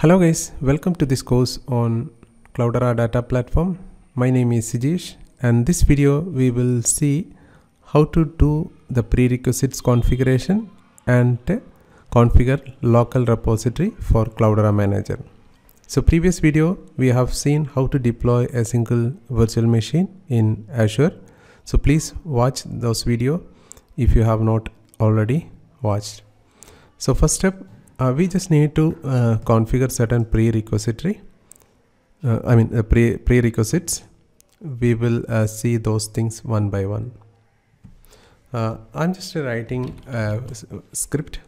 Hello guys, welcome to this course on Cloudera data platform. My name is Sijesh and this video we will see how to do the prerequisites configuration and uh, configure local repository for Cloudera manager. So previous video we have seen how to deploy a single virtual machine in Azure. So please watch those video if you have not already watched. So first step uh, we just need to uh, configure certain prerequisitory, uh, I mean uh, pre prerequisites. We will uh, see those things one by one. Uh, I'm just writing a script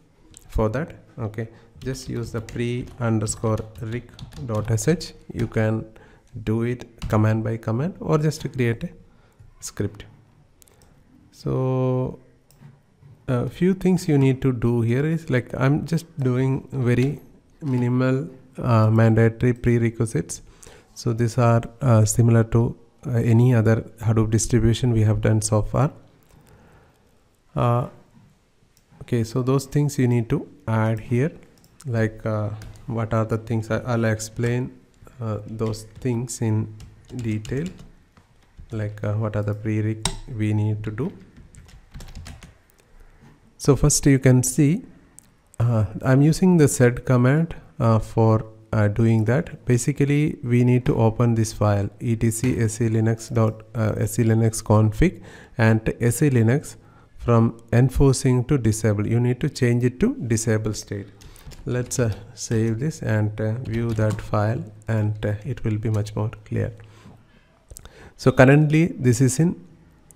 for that. Okay, just use the pre underscore ric dot sh. You can do it command by command or just create a script. So a few things you need to do here is like I'm just doing very minimal uh, mandatory prerequisites. So these are uh, similar to uh, any other Hadoop distribution we have done so far. Uh, okay, so those things you need to add here, like uh, what are the things I, will explain uh, those things in detail, like what are the prereq we need to do. So first you can see uh, I'm using the set command uh, for uh, doing that. Basically we need to open this file etc slinux uh, config and selinux from enforcing to disable. You need to change it to disable state. Let's uh, save this and uh, view that file and it will be much more clear. So currently this is in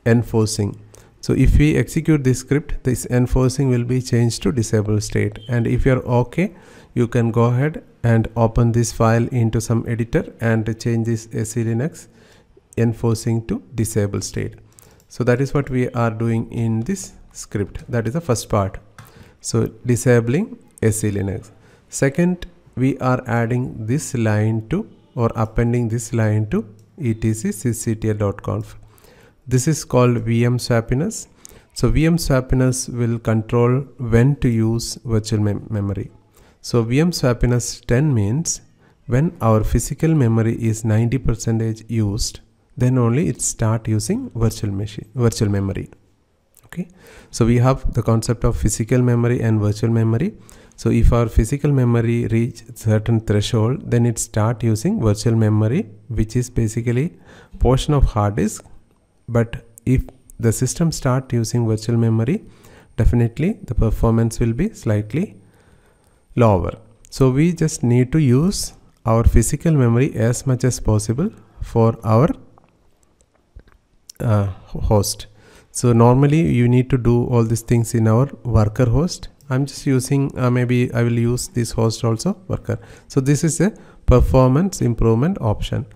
enforcing so if we execute this script, this enforcing will be changed to disable state. And if you're okay, you can go ahead and open this file into some editor and change this AC Linux enforcing to disable state. So that is what we are doing in this script. That is the first part. So disabling AC Linux. Second, we are adding this line to or appending this line to etcctl.conf. This is called VM swappiness. So VM swappiness will control when to use virtual mem memory. So VM swappiness 10 means when our physical memory is 90% used, then only it start using virtual machine, virtual memory. Okay. So we have the concept of physical memory and virtual memory. So if our physical memory reach certain threshold, then it start using virtual memory, which is basically portion of hard disk but if the system start using virtual memory definitely the performance will be slightly lower so we just need to use our physical memory as much as possible for our uh, host so normally you need to do all these things in our worker host i'm just using uh, maybe i will use this host also worker so this is a performance improvement option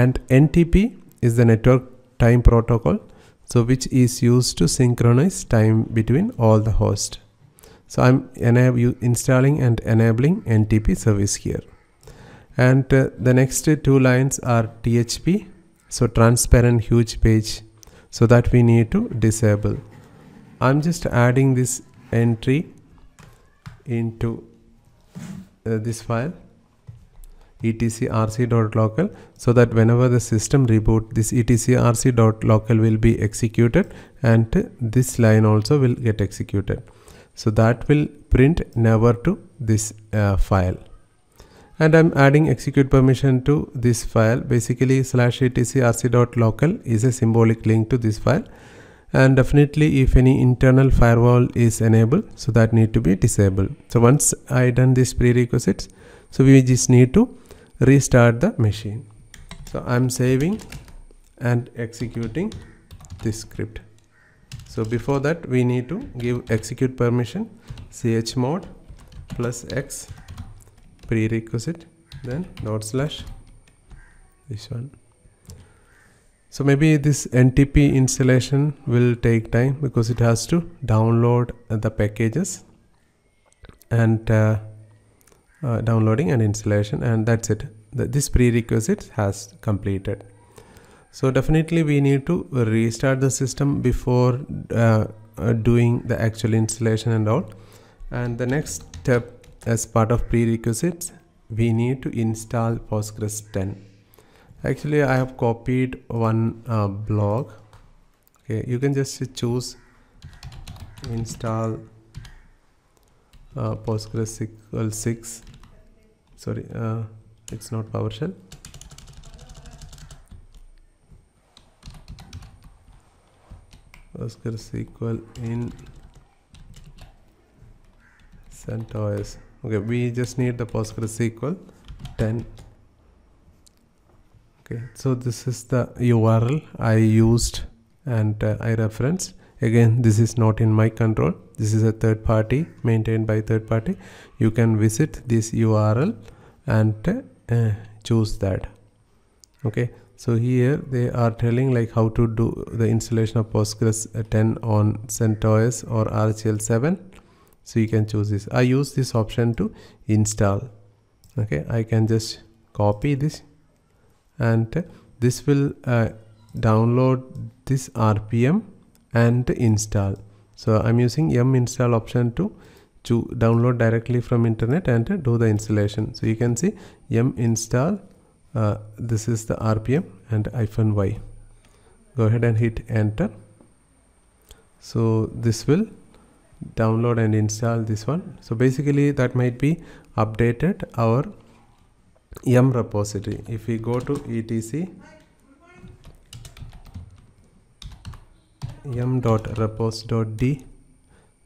and ntp is the network time protocol so which is used to synchronize time between all the host. so i'm installing and enabling ntp service here and uh, the next two lines are THP so transparent huge page so that we need to disable I'm just adding this entry into uh, this file etcrc.local so that whenever the system reboot this etcrc.local will be executed and this line also will get executed so that will print never to this uh, file and I'm adding execute permission to this file basically slash etcrc.local is a symbolic link to this file and definitely if any internal firewall is enabled so that need to be disabled so once I done these prerequisites so we just need to restart the machine so I'm saving and executing this script so before that we need to give execute permission chmod plus x prerequisite then dot slash this one so maybe this NTP installation will take time because it has to download the packages and uh, uh, downloading and installation and that's it the, this prerequisite has completed so definitely we need to restart the system before uh, uh, doing the actual installation and all and the next step as part of prerequisites we need to install postgres 10 actually i have copied one uh, blog okay you can just choose install uh, postgres 6 uh, sorry uh, it's not PowerShell Oscar SQL in CentOS okay we just need the PostgreSQL 10 okay so this is the URL I used and uh, I referenced again this is not in my control this is a third party maintained by third party you can visit this url and uh, choose that okay so here they are telling like how to do the installation of postgres 10 on centos or rhl 7 so you can choose this i use this option to install okay i can just copy this and this will uh, download this rpm and install so i'm using yum install option to to download directly from internet and do the installation so you can see yum install uh, this is the rpm and hyphen y go ahead and hit enter so this will download and install this one so basically that might be updated our yum repository if we go to etc m.repos.d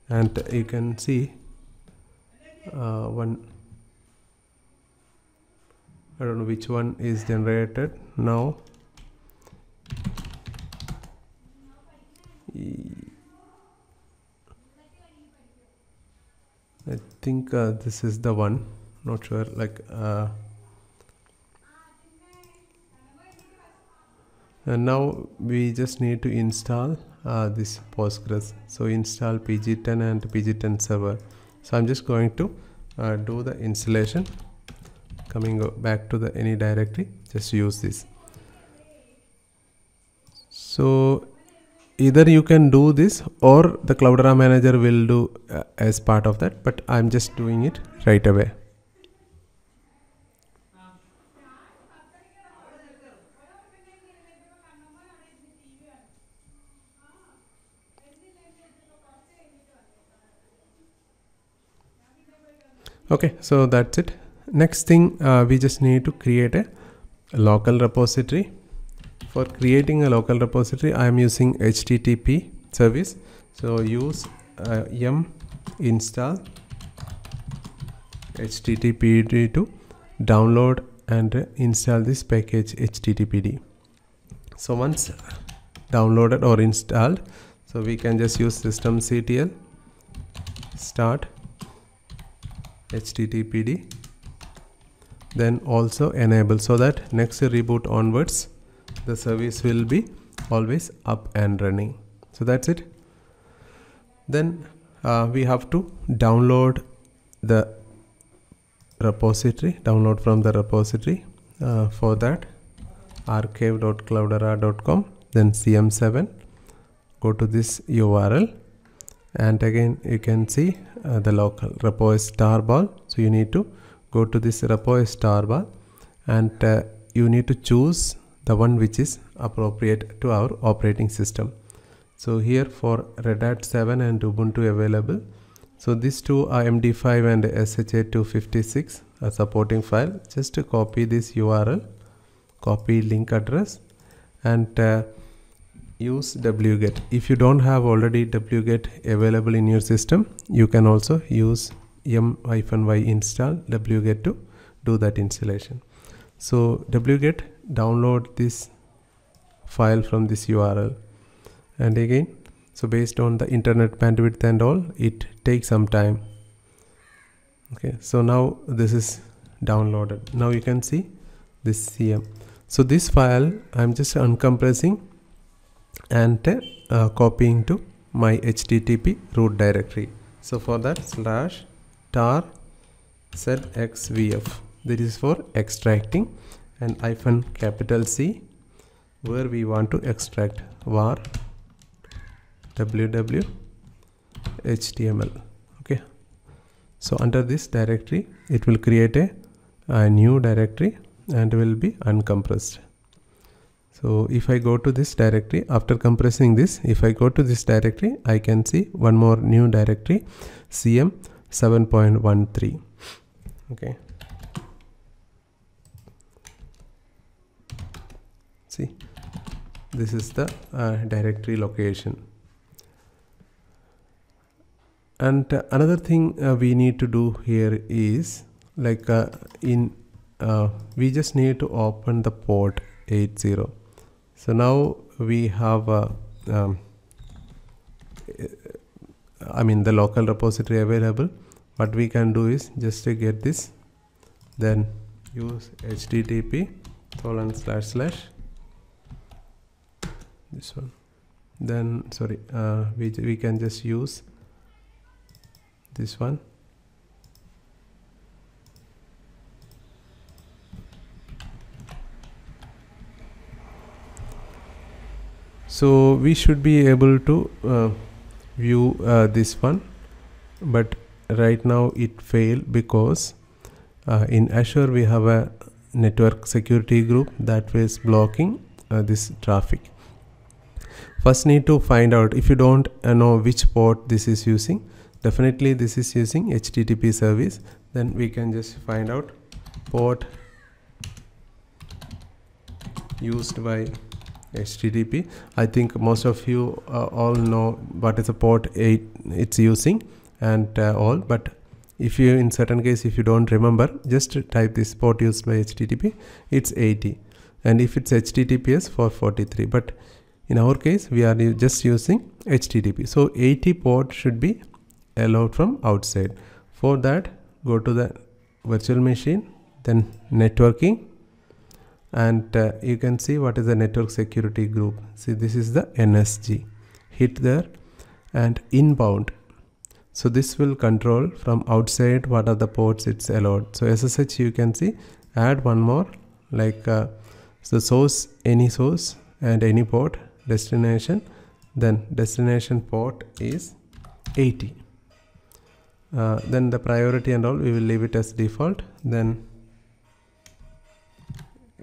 and you can see uh, one I don't know which one is generated now I think uh, this is the one not sure like uh, and now we just need to install uh, this Postgres. So install pg10 and pg10 server. So I'm just going to uh, do the installation. Coming back to the any directory, just use this. So either you can do this or the Cloudera manager will do uh, as part of that, but I'm just doing it right away. okay so that's it next thing uh, we just need to create a local repository for creating a local repository i am using http service so use uh, yum install httpd to download and install this package httpd so once downloaded or installed so we can just use systemctl start httpd then also enable so that next reboot onwards the service will be always up and running so that's it then uh, we have to download the repository download from the repository uh, for that archive.cloudera.com then cm7 go to this url and again you can see uh, the local star ball so you need to go to this star ball and uh, you need to choose the one which is appropriate to our operating system so here for Red Hat 7 and Ubuntu available so these two are MD5 and SHA256 a supporting file just to copy this URL copy link address and uh, use wget if you don't have already wget available in your system you can also use m-y install wget to do that installation so wget download this file from this url and again so based on the internet bandwidth and all it takes some time okay so now this is downloaded now you can see this cm so this file i'm just uncompressing and uh, copying to my http root directory so for that slash tar zxvf that is for extracting and hyphen capital c where we want to extract var www html okay so under this directory it will create a, a new directory and will be uncompressed so if I go to this directory, after compressing this, if I go to this directory, I can see one more new directory, cm 7.13. Okay. See, this is the uh, directory location. And uh, another thing uh, we need to do here is like uh, in uh, we just need to open the port 80 so now we have, um, I mean the local repository available. What we can do is just to get this, then use http colon slash slash this one. Then sorry, uh, we we can just use this one so we should be able to uh, view uh, this one but right now it failed because uh, in Azure we have a network security group that was blocking uh, this traffic first need to find out if you don't uh, know which port this is using definitely this is using HTTP service then we can just find out port used by HTTP I think most of you uh, all know what is the port 8 it's using and uh, all but if you in certain case if you don't remember just type this port used by HTTP it's 80 and if it's HTTPS 443 but in our case we are just using HTTP so 80 port should be allowed from outside for that go to the virtual machine then networking and uh, you can see what is the network security group see this is the NSG hit there and inbound so this will control from outside what are the ports it's allowed so SSH you can see add one more like uh, so source any source and any port destination then destination port is 80 uh, then the priority and all we will leave it as default then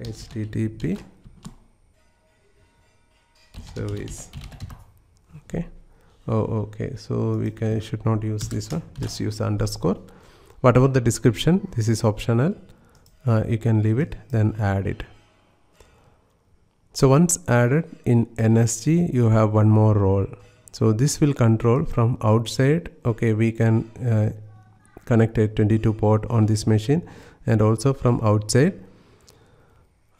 http service okay oh okay so we can should not use this one just use underscore whatever the description this is optional uh, you can leave it then add it so once added in nsg you have one more role so this will control from outside okay we can uh, connect a 22 port on this machine and also from outside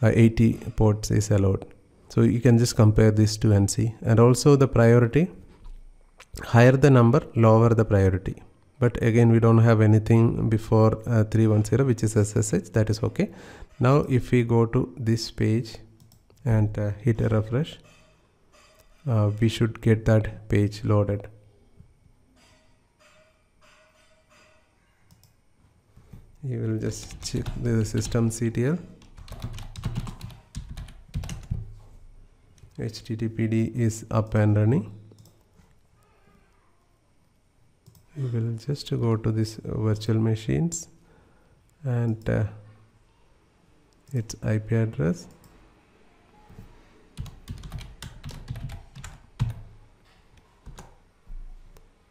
uh, 80 ports is allowed. So you can just compare these two and see. And also the priority, higher the number, lower the priority. But again, we don't have anything before uh, 310, which is SSH. That is okay. Now, if we go to this page and uh, hit a refresh, uh, we should get that page loaded. You will just check the system CTL. httpd is up and running we will just go to this virtual machines and uh, its IP address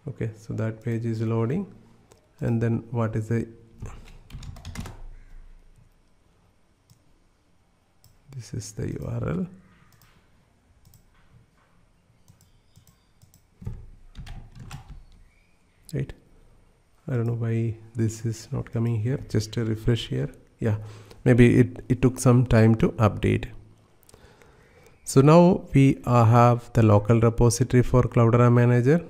okay so that page is loading and then what is the this is the URL I don't know why this is not coming here just a refresh here yeah maybe it, it took some time to update so now we uh, have the local repository for Cloudera manager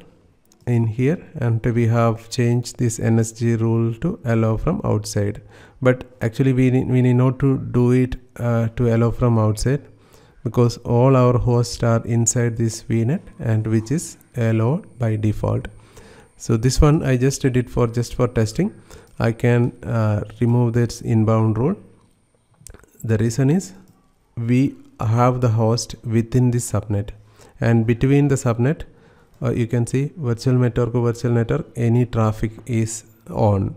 in here and we have changed this NSG rule to allow from outside but actually we need, we need not to do it uh, to allow from outside because all our hosts are inside this vnet and which is allowed by default so this one I just did for just for testing I can uh, remove this inbound rule the reason is we have the host within this subnet and between the subnet uh, you can see virtual network virtual network any traffic is on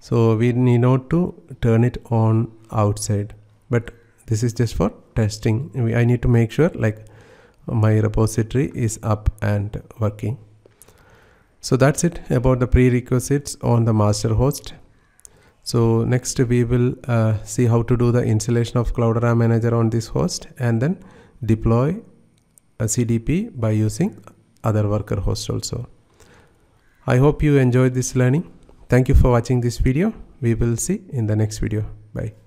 so we need not to turn it on outside but this is just for testing I need to make sure like my repository is up and working so that's it about the prerequisites on the master host. So next we will uh, see how to do the installation of Cloudera Manager on this host and then deploy a CDP by using other worker host also. I hope you enjoyed this learning. Thank you for watching this video. We will see in the next video. Bye.